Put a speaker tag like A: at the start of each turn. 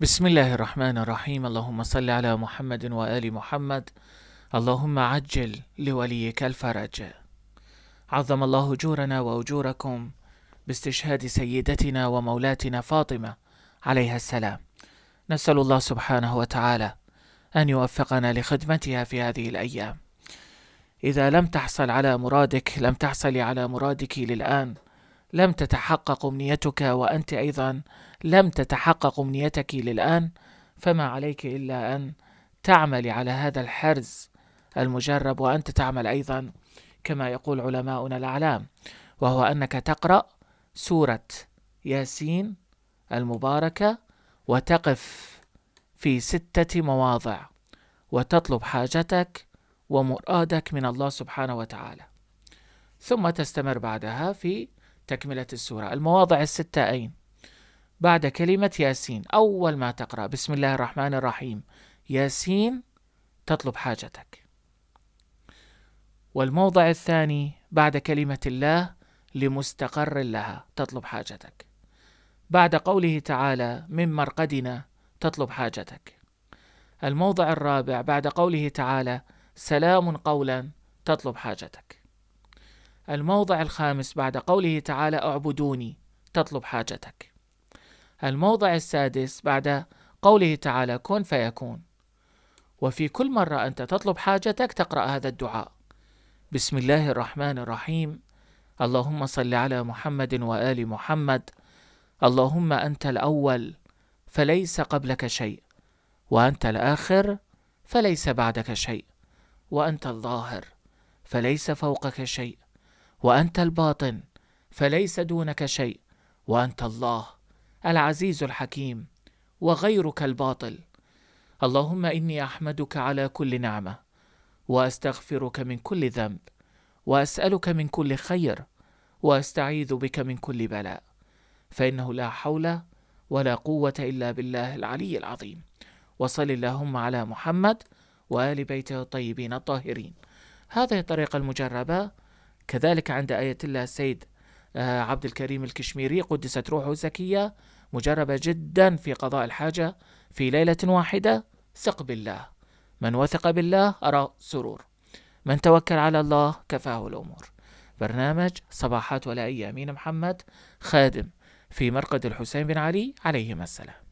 A: بسم الله الرحمن الرحيم اللهم صل على محمد وآل محمد اللهم عجل لوليك الفرج عظم الله أجورنا وأجوركم باستشهاد سيدتنا ومولاتنا فاطمة عليها السلام نسأل الله سبحانه وتعالى أن يوفقنا لخدمتها في هذه الأيام إذا لم تحصل على مرادك لم تحصلي على مرادك للآن لم تتحقق امنيتك وانت ايضا لم تتحقق امنيتك للان فما عليك الا ان تعمل على هذا الحرز المجرب وانت تعمل ايضا كما يقول علماؤنا الاعلام وهو انك تقرا سوره ياسين المباركه وتقف في سته مواضع وتطلب حاجتك ومرادك من الله سبحانه وتعالى ثم تستمر بعدها في تكملة السورة المواضع الستة أين بعد كلمة ياسين أول ما تقرأ بسم الله الرحمن الرحيم ياسين تطلب حاجتك والموضع الثاني بعد كلمة الله لمستقر لها تطلب حاجتك بعد قوله تعالى من مرقدنا تطلب حاجتك الموضع الرابع بعد قوله تعالى سلام قولا تطلب حاجتك الموضع الخامس بعد قوله تعالى اعبدوني تطلب حاجتك الموضع السادس بعد قوله تعالى كن فيكون وفي كل مرة أنت تطلب حاجتك تقرأ هذا الدعاء بسم الله الرحمن الرحيم اللهم صل على محمد وآل محمد اللهم أنت الأول فليس قبلك شيء وأنت الآخر فليس بعدك شيء وأنت الظاهر فليس فوقك شيء وانت الباطن فليس دونك شيء وانت الله العزيز الحكيم وغيرك الباطل اللهم اني احمدك على كل نعمه واستغفرك من كل ذنب واسالك من كل خير واستعيذ بك من كل بلاء فانه لا حول ولا قوه الا بالله العلي العظيم وصل اللهم على محمد وال بيته الطيبين الطاهرين هذه الطريقه المجربه كذلك عند آية الله السيد آه، عبد الكريم الكشميري قدست روحه زكية مجربة جدا في قضاء الحاجة في ليلة واحدة ثق بالله من وثق بالله أرى سرور من توكل على الله كفاه الأمور برنامج صباحات ولا أمين محمد خادم في مرقد الحسين بن علي عليهما السلام